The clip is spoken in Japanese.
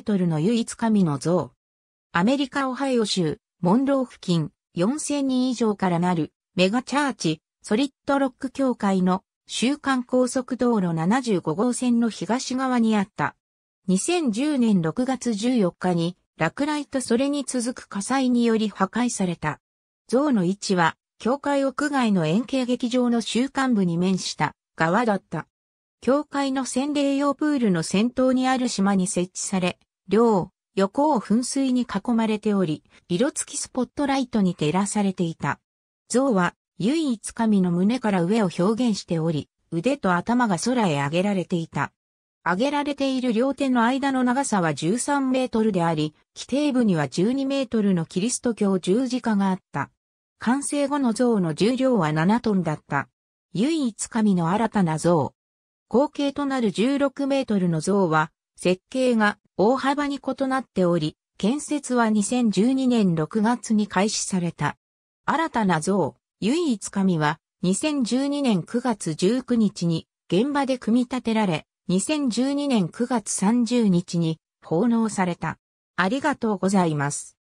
ートルの唯一神の像。アメリカ・オハイオ州、モンロー付近、4000人以上からなる、メガチャーチ、ソリッドロック協会の、週間高速道路75号線の東側にあった。2010年6月14日に、落雷とそれに続く火災により破壊された。像の位置は、教会屋外の円形劇場の週刊部に面した側だった。教会の洗礼用プールの先頭にある島に設置され、両、横を噴水に囲まれており、色付きスポットライトに照らされていた。像は唯一神の胸から上を表現しており、腕と頭が空へ上げられていた。上げられている両手の間の長さは13メートルであり、規定部には12メートルのキリスト教十字架があった。完成後の像の重量は7トンだった。唯一神の新たな像、合計となる16メートルの像は、設計が大幅に異なっており、建設は2012年6月に開始された。新たな像、唯一神は、2012年9月19日に現場で組み立てられ、2012年9月30日に奉納された。ありがとうございます。